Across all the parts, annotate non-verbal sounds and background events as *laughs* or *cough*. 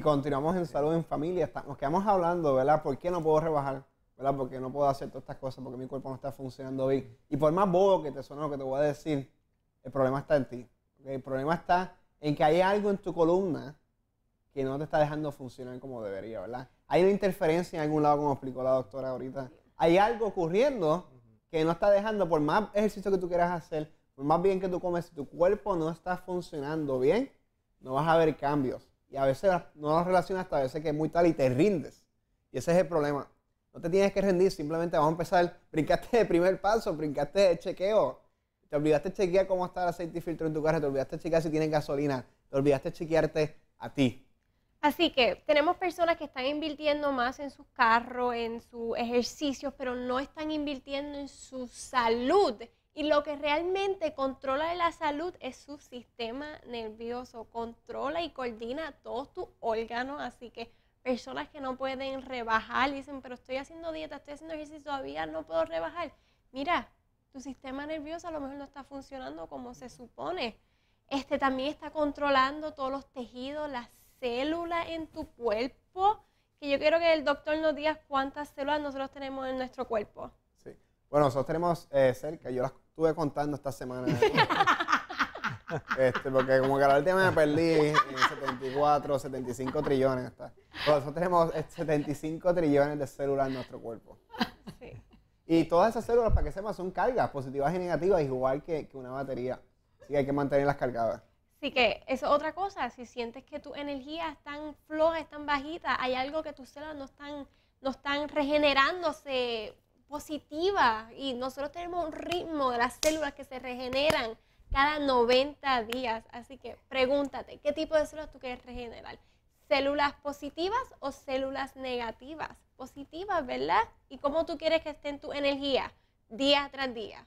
continuamos en salud, en familia. Nos quedamos hablando, ¿verdad? ¿Por qué no puedo rebajar? ¿Verdad? ¿Por qué no puedo hacer todas estas cosas? Porque mi cuerpo no está funcionando bien. Y por más bobo que te suene lo que te voy a decir, el problema está en ti. El problema está en que hay algo en tu columna que no te está dejando funcionar como debería, ¿verdad? Hay una interferencia en algún lado, como explicó la doctora ahorita. Hay algo ocurriendo que no está dejando, por más ejercicio que tú quieras hacer, por más bien que tú comes, si tu cuerpo no está funcionando bien, no vas a ver cambios. Y a veces no las relacionas hasta a veces que es muy tal y te rindes. Y ese es el problema. No te tienes que rendir, simplemente vamos a empezar. Brincaste de primer paso, brincaste de chequeo. Te olvidaste de chequear cómo está el aceite y filtro en tu carro, te olvidaste de chequear si tienes gasolina, te olvidaste de chequearte a ti. Así que tenemos personas que están invirtiendo más en sus carros, en su ejercicios, pero no están invirtiendo en su salud y lo que realmente controla la salud es su sistema nervioso, controla y coordina todos tus órganos, así que personas que no pueden rebajar, dicen, pero estoy haciendo dieta, estoy haciendo ejercicio, todavía no puedo rebajar. Mira, tu sistema nervioso a lo mejor no está funcionando como se supone. Este también está controlando todos los tejidos, las células en tu cuerpo, que yo quiero que el doctor nos diga cuántas células nosotros tenemos en nuestro cuerpo. Bueno, nosotros tenemos eh, cerca, yo las estuve contando esta semana. *laughs* este, porque como que la última me perdí en 74, 75 trillones. nosotros tenemos 75 eh, trillones de células en nuestro cuerpo. Y todas esas células, para que sepan, son cargas positivas y negativas, igual que, una batería. Así que hay que mantenerlas cargadas. Así que es otra cosa. Si sientes que tu energía es tan floja, es tan bajita, hay algo que tus células no están, no están regenerándose positiva y nosotros tenemos un ritmo de las células que se regeneran cada 90 días. Así que pregúntate, ¿qué tipo de células tú quieres regenerar? ¿Células positivas o células negativas? Positivas, ¿verdad? ¿Y cómo tú quieres que esté en tu energía día tras día?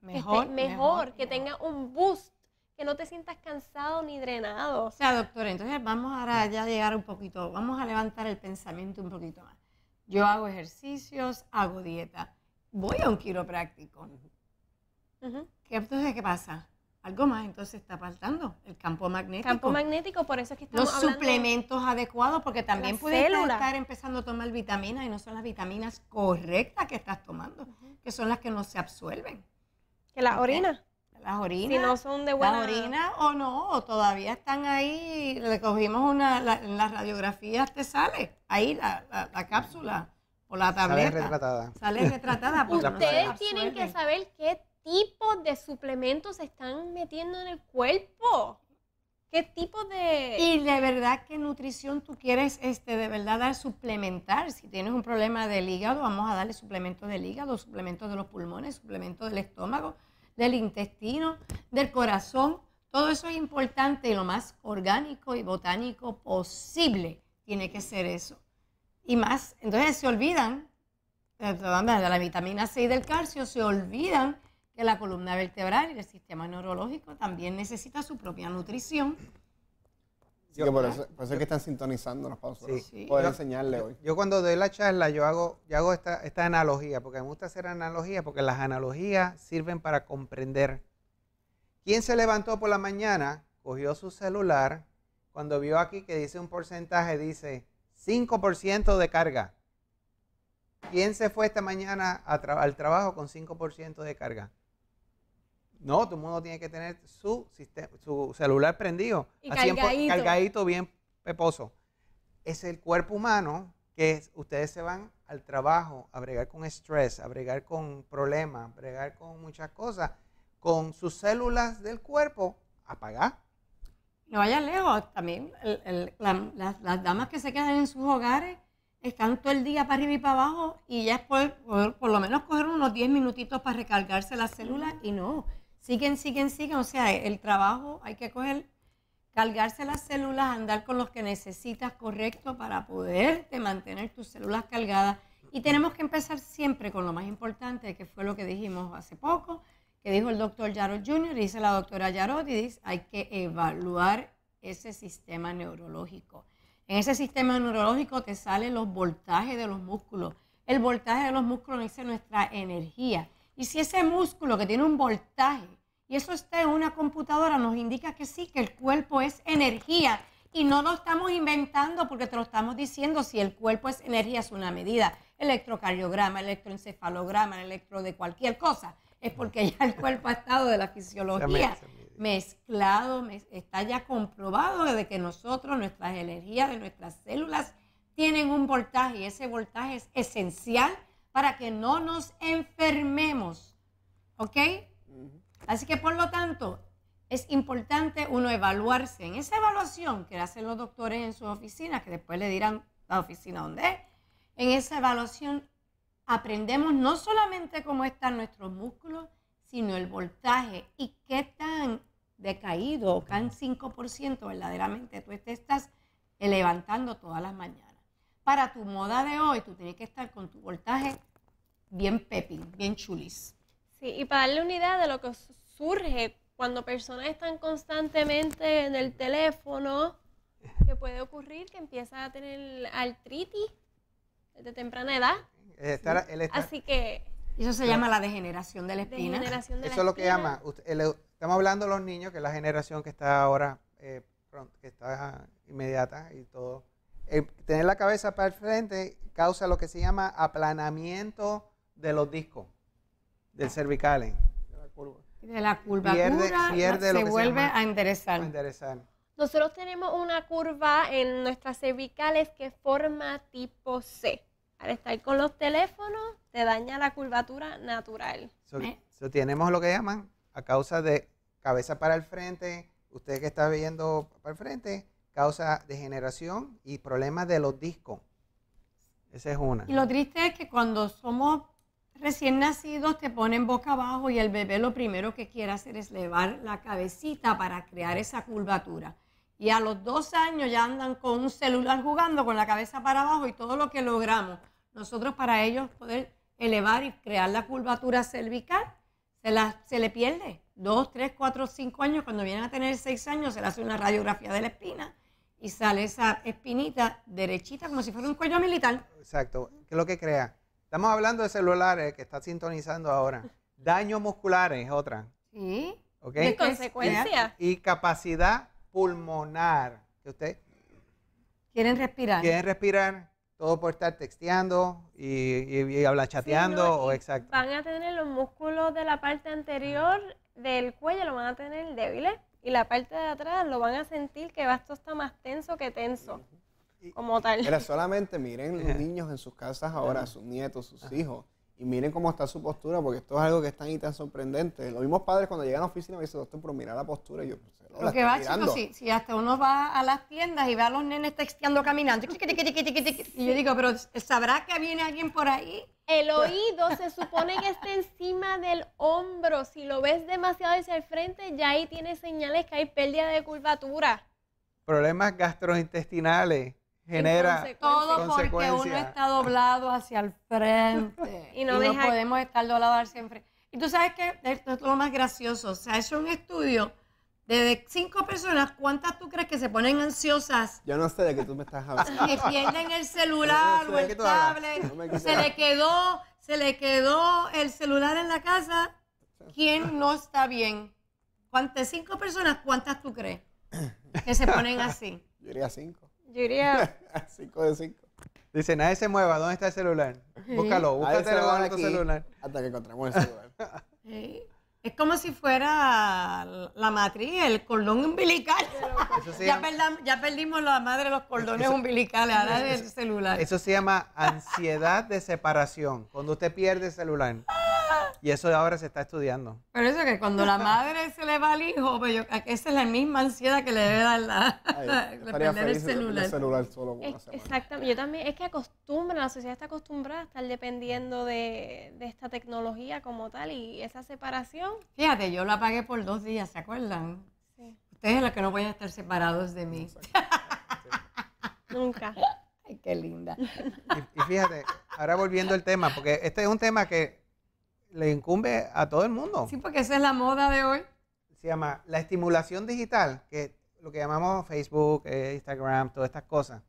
Mejor, mejor, que tenga un boost, que no te sientas cansado ni drenado. O sea, doctor, entonces vamos ahora ya a llegar un poquito, vamos a levantar el pensamiento un poquito más. Yo hago ejercicios, hago dieta. Voy a un quiropráctico. ¿Qué, entonces, ¿qué pasa? Algo más entonces está faltando, el campo magnético. Campo magnético, por eso es que estamos Los suplementos adecuados, porque también puedes estar empezando a tomar vitaminas y no son las vitaminas correctas que estás tomando, que son las que no se absorben. Que la orina las orinas. no son de buena... Las orinas o no, todavía están ahí, le cogimos una, en las radiografía te sale, ahí la, la, cápsula o la tableta. Sale retratada. Sale retratada. Pues, Ustedes tienen que saber qué tipo de suplementos se están metiendo en el cuerpo. ¿Qué tipo de...? Y de verdad, ¿qué nutrición tú quieres este, de verdad dar suplementar? Si tienes un problema del hígado, vamos a darle suplementos del hígado, suplementos de los pulmones, suplementos del estómago, del intestino, del corazón. Todo eso es importante y lo más orgánico y botánico posible tiene que ser eso. Y más, entonces se olvidan eh, de la vitamina C y del calcio, se olvidan que la columna vertebral y el sistema neurológico también necesita su propia nutrición por eso, es que están sintonizando nos vamos Poder enseñarle hoy. Yo cuando doy la charla, yo hago, yo hago esta, analogía, porque me gusta hacer analogías, porque las analogías sirven para comprender. ¿Quién se levantó por la mañana, cogió su celular, cuando vio aquí que dice un porcentaje, dice 5% de carga? ¿Quién se fue esta mañana al trabajo con 5% de carga? No, todo el mundo tiene que tener su, su celular prendido. Y cargadito. cargadito. bien peposo. Es el cuerpo humano que ustedes se van al trabajo a bregar con estrés, a bregar con problemas, a bregar con muchas cosas. Con sus células del cuerpo apagadas. No vayan lejos, también las, damas que se quedan en sus hogares están todo el día para arriba y para abajo y ya es por, por lo menos coger unos 10 minutitos para recargarse las células y no, siguen, siguen, siguen. O sea, el trabajo hay que coger, cargarse las células, andar con los que necesitas correcto para poderte mantener tus células cargadas. Y tenemos que empezar siempre con lo más importante, que fue lo que dijimos hace poco, que dijo el doctor Yarot Jr., dice la doctora Yarot, y dice, hay que evaluar ese sistema neurológico. En ese sistema neurológico te salen los voltajes de los músculos. El voltaje de los músculos dice nuestra energía. Y si ese músculo que tiene un voltaje y eso está en una computadora, nos indica que sí, que el cuerpo es energía. Y no lo estamos inventando porque te lo estamos diciendo. Si el cuerpo es energía, es una medida. Electrocardiograma, electroencefalograma, electro de cualquier cosa. Es porque ya el cuerpo ha estado de la fisiología mezclado, está ya comprobado de que nosotros, nuestras energías de nuestras células, tienen un voltaje y ese voltaje es esencial para que no nos enfermemos. ¿Ok? Así que por lo tanto, es importante uno evaluarse. En esa evaluación que hacen los doctores en sus oficinas, que después le dirán la oficina donde es, en esa evaluación aprendemos no solamente cómo están nuestros músculos, sino el voltaje y qué tan decaído o tan 5% verdaderamente tú te estás levantando todas las mañanas. Para tu moda de hoy, tú tienes que estar con tu voltaje bien pepin bien chulis. Sí, y para darle una idea de lo que surge cuando personas están constantemente en el teléfono, que puede ocurrir que empieza a tener artritis desde temprana edad. Así que... Eso se llama la degeneración de la espina. Eso es lo que llama. Estamos hablando de los niños, que es la generación que está ahora, eh, que está inmediata y todo. Eh, tener la cabeza para el frente causa lo que se llama aplanamiento de los discos, del cervical De la curva. De se vuelve a enderezar. Nosotros tenemos una curva en nuestras cervicales que forma tipo C. Al estar con los teléfonos, te daña la curvatura natural. tenemos lo que llaman a causa de cabeza para el frente, usted que está viendo para el frente, causa degeneración y problemas de los discos. Esa es una. Y lo triste es que cuando somos recién nacidos te ponen boca abajo y el bebé lo primero que quiere hacer es elevar la cabecita para crear esa curvatura. Y a los dos años ya andan con un celular jugando con la cabeza para abajo y todo lo que logramos nosotros para ellos poder elevar y crear la curvatura cervical, se, se le pierde. Dos, tres, cuatro, cinco años, cuando vienen a tener seis años, se le hace una radiografía de la espina y sale esa espinita derechita como si fuera un cuello militar. Exacto. ¿Qué es lo que crea? Estamos hablando de celulares que está sintonizando ahora. *laughs* Daños musculares es otra. Sí. ¿Okay? consecuencia. Y capacidad pulmonar. Que usted. Quieren respirar. Quieren respirar. Todo por estar texteando y, y, chateando o exacto. Van a tener los músculos de la parte anterior del cuello, lo van a tener débiles y la parte de atrás lo van a sentir que esto está más tenso que tenso como tal. Pero solamente miren los niños en sus casas ahora, sus nietos, sus hijos, y miren cómo está su postura, porque esto es algo que es tan y tan sorprendente. Los mismos padres cuando llegan a la oficina me dicen, doctor, pero mira la postura, y yo, pues, lo que va, chicos, si, si, hasta uno va a las tiendas y ve a los nenes texteando caminando, y yo digo, pero ¿sabrá que viene alguien por ahí? El oído se supone que está encima del hombro. Si lo ves demasiado hacia el frente, ya ahí tiene señales que hay pérdida de curvatura. Problemas gastrointestinales genera todo porque uno está doblado hacia el frente *laughs* y no, podemos estar doblados hacia el Y tú sabes que esto es lo más gracioso, se ha hecho un estudio de cinco personas, ¿cuántas tú crees que se ponen ansiosas? Yo no sé de qué tú me estás hablando. Que pierden el celular o el tablet, se le quedó, se le quedó el celular en la casa. ¿Quién no está bien? ¿Cuántas cinco personas, cuántas tú crees que se ponen así? Yo diría cinco. Yo diría. 5 *laughs* de 5. Dice, nadie se mueva, ¿dónde está el celular? Búscalo, búscatelo en tu celular. Hasta que encontremos el *laughs* celular. Es como si fuera la matriz, el cordón umbilical. ya, perdimos la madre de los cordones umbilicales umbilicales, ahora el celular. Eso se llama ansiedad de separación, cuando usted pierde el celular. Y eso ahora se está estudiando. Pero eso que cuando la madre se le va al hijo, pues esa es la misma ansiedad que le debe dar la, Ay, *laughs* el celular. solo exactamente. Yo también, es que acostumbra, la sociedad está acostumbrada a estar dependiendo de, esta tecnología como tal y esa separación. Fíjate, yo la apagué por dos días, ¿se acuerdan? Sí. Ustedes es los que no pueden estar separados de mí. Nunca. Ay, qué linda. y, fíjate, ahora volviendo al tema, porque este es un tema que le incumbe a todo el mundo. Sí, porque esa es la moda de hoy. Se llama la estimulación digital, que lo que llamamos Facebook, eh, Instagram, todas estas cosas.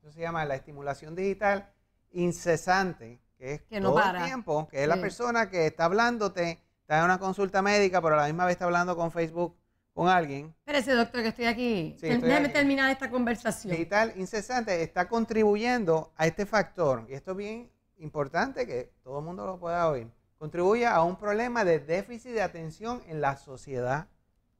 Eso se llama la estimulación digital incesante, que es todo el tiempo, que es la persona que está hablándote, está en una consulta médica, pero a la misma vez está hablando con Facebook con alguien. Espérese, doctor, que estoy aquí. Déjeme terminar esta conversación. Digital incesante está contribuyendo a este factor, y esto es bien importante que todo el mundo lo pueda oír contribuye a un problema de déficit de atención en la sociedad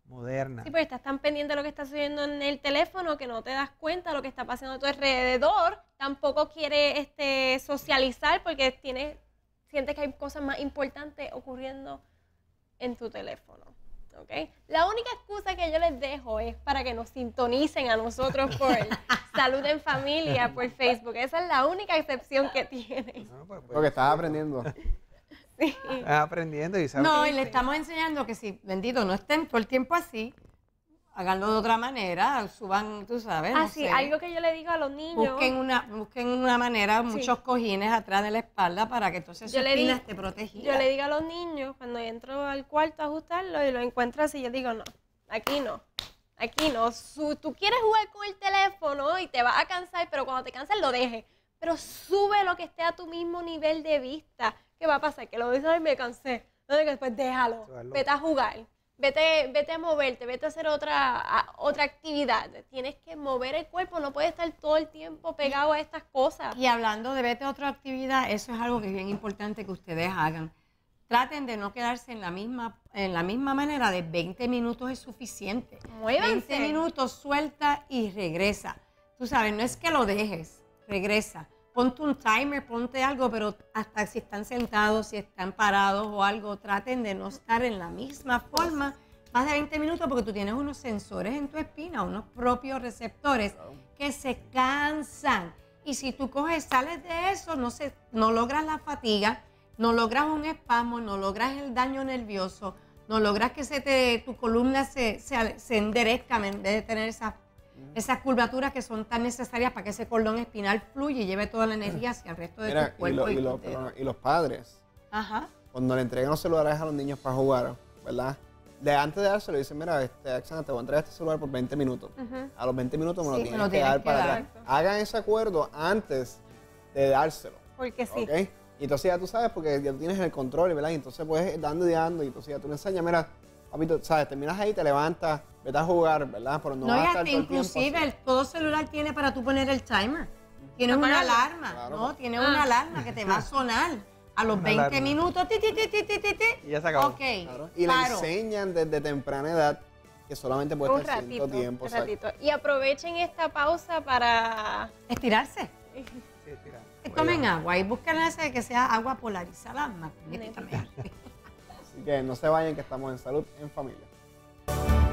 moderna. Sí, pero pues, estás tan pendiente de lo que está sucediendo en el teléfono que no te das cuenta de lo que está pasando a tu alrededor. Tampoco quieres este, socializar porque tiene sientes que hay cosas más importantes ocurriendo en tu teléfono. ¿okay? La única excusa que yo les dejo es para que nos sintonicen a nosotros por *laughs* Salud en Familia, por Facebook. Esa es la única excepción que tienen. Pues, pues. porque estás aprendiendo. Ah, aprendiendo y No, y le estamos enseñando que si, bendito, no estén todo el tiempo así, háganlo de otra manera, suban, tú sabes. Así, ah, algo que yo le digo a los niños. Busquen una, busquen una manera, muchos cojines atrás de la espalda para que entonces yo esté protegida. Yo le digo a los niños, cuando entro al cuarto a ajustarlo y lo encuentro así, yo digo, no, aquí no. Aquí no, tú quieres jugar con el teléfono y te vas a cansar, pero cuando te canses lo dejes. Pero sube lo que esté a tu mismo nivel de vista. ¿qué va a pasar? Que lo dices, y me cansé. Entonces, después déjalo, vete a jugar, vete, vete a moverte, vete a hacer otra, otra actividad. Tienes que mover el cuerpo, no puedes estar todo el tiempo pegado a estas cosas. Y hablando de vete a otra actividad, eso es algo que es bien importante que ustedes hagan. Traten de no quedarse en la misma, en la misma manera de 20 minutos es suficiente. Muévanse. 20 minutos, suelta y regresa. Tú sabes, no es que lo dejes, regresa ponte un timer, ponte algo, pero hasta si están sentados, si están parados o algo, traten de no estar en la misma forma más de 20 minutos porque tú tienes unos sensores en tu espina, unos propios receptores que se cansan. Y si tú coges, sales de eso, no, se, no logras la fatiga, no logras un espasmo, no logras el daño nervioso, no logras que se te, tu columna se, se, enderezca en vez de tener esa esas curvaturas que son tan necesarias para que ese cordón espinal fluya y lleve toda la energía hacia el resto de tu cuerpo. Y, los padres, cuando le entregan los celulares a los niños para jugar, ¿verdad? De antes de dárselo dicen, mira, este, te voy a entregar este celular por 20 minutos. A los 20 minutos me lo sí, tienes, que, dar para Hagan ese acuerdo antes de dárselo. Porque sí. Y entonces ya tú sabes, porque ya tú tienes el control, ¿verdad? Y entonces puedes dando y dando, y entonces ya tú le enseñas, mira, papito, ¿sabes? Terminas ahí, te levantas, vete a jugar, ¿verdad? Pero no, no vas a todo inclusive el, todo celular tiene para tú poner el timer. Tienes una alarma, ¿no? Tienes una ah. alarma que te va a *laughs* sonar. A los 20 minutos, ti, ti, ti, Y ya se acabó. Okay, Y le enseñan desde temprana edad que solamente puede un estar ratito, cierto tiempo. Un ratito. Y aprovechen esta pausa para... Estirarse. Sí, estirarse. Tomen agua y busquen ese que sea agua polarizada también. *laughs* que no se vayan, que estamos en salud en familia.